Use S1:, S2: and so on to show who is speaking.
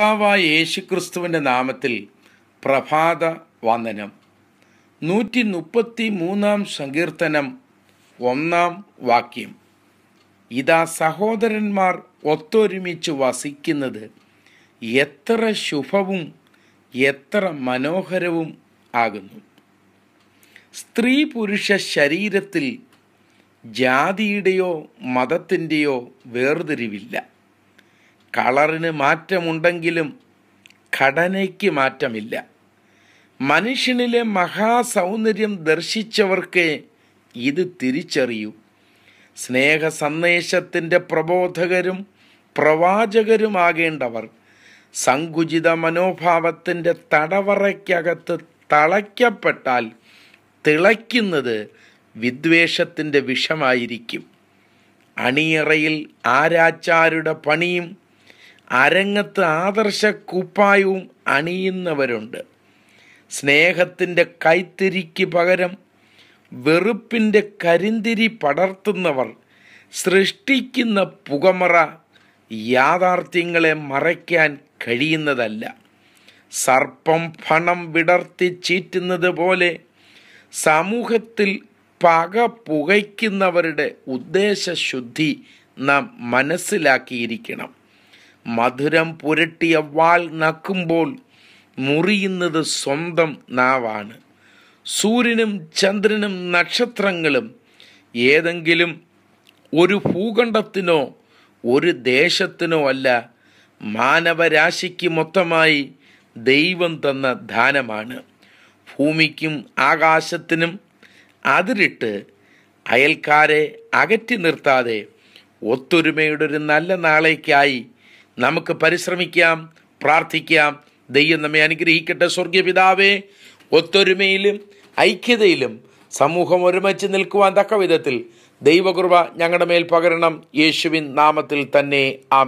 S1: കർത്താവായ ക്രിസ്തുവിൻ്റെ നാമത്തിൽ പ്രഭാത വന്ദനം നൂറ്റി മുപ്പത്തി മൂന്നാം സങ്കീർത്തനം ഒന്നാം വാക്യം ഇതാ സഹോദരന്മാർ ഒത്തൊരുമിച്ച് വസിക്കുന്നത് എത്ര ശുഭവും എത്ര മനോഹരവും ആകുന്നു സ്ത്രീ പുരുഷ ശരീരത്തിൽ ജാതിയുടെയോ മതത്തിൻ്റെയോ വേർതിരിവില്ല കളറിന് മാറ്റമുണ്ടെങ്കിലും ഘടനയ്ക്ക് മാറ്റമില്ല മനുഷ്യനിലെ മഹാസൗന്ദര്യം ദർശിച്ചവർക്ക് ഇത് തിരിച്ചറിയൂ സ്നേഹ സന്ദേശത്തിൻ്റെ പ്രബോധകരും പ്രവാചകരുമാകേണ്ടവർ സങ്കുചിത മനോഭാവത്തിൻ്റെ തടവറയ്ക്കകത്ത് തളയ്ക്കപ്പെട്ടാൽ തിളയ്ക്കുന്നത് വിദ്വേഷത്തിൻ്റെ വിഷമായിരിക്കും അണിയറയിൽ ആരാച്ചാരുടെ പണിയും അരങ്ങത്ത് ആദർശ കുപ്പായവും അണിയുന്നവരുണ്ട് സ്നേഹത്തിൻ്റെ കൈത്തിരിക്ക് പകരം വെറുപ്പിൻ്റെ കരിന്തിരി പടർത്തുന്നവർ സൃഷ്ടിക്കുന്ന പുകമറ യാഥാർത്ഥ്യങ്ങളെ മറയ്ക്കാൻ കഴിയുന്നതല്ല സർപ്പം ഫണം വിടർത്തി ചീറ്റുന്നത് പോലെ സമൂഹത്തിൽ പക പുകയ്ക്കുന്നവരുടെ ഉദ്ദേശശുദ്ധി നാം മനസ്സിലാക്കിയിരിക്കണം മധുരം പുരട്ടിയ വാൾ നക്കുമ്പോൾ മുറിയുന്നത് സ്വന്തം നാവാണ് സൂര്യനും ചന്ദ്രനും നക്ഷത്രങ്ങളും ഏതെങ്കിലും ഒരു ഭൂഖണ്ഡത്തിനോ ഒരു ദേശത്തിനോ അല്ല മാനവരാശിക്ക് മൊത്തമായി ദൈവം തന്ന ദാനമാണ് ഭൂമിക്കും ആകാശത്തിനും അതിരിട്ട് അയൽക്കാരെ അകറ്റി നിർത്താതെ ഒത്തൊരുമയുടെ ഒരു നല്ല നാളേക്കായി നമുക്ക് പരിശ്രമിക്കാം പ്രാർത്ഥിക്കാം ദൈവം നമ്മെ അനുഗ്രഹിക്കട്ടെ സ്വർഗീയ പിതാവേ ഒത്തൊരുമയിലും ഐക്യതയിലും സമൂഹം ഒരുമിച്ച് നിൽക്കുവാൻ തക്ക വിധത്തിൽ ദൈവകൃപ ഞങ്ങളുടെ മേൽ പകരണം യേശുവിൻ നാമത്തിൽ തന്നെ ആ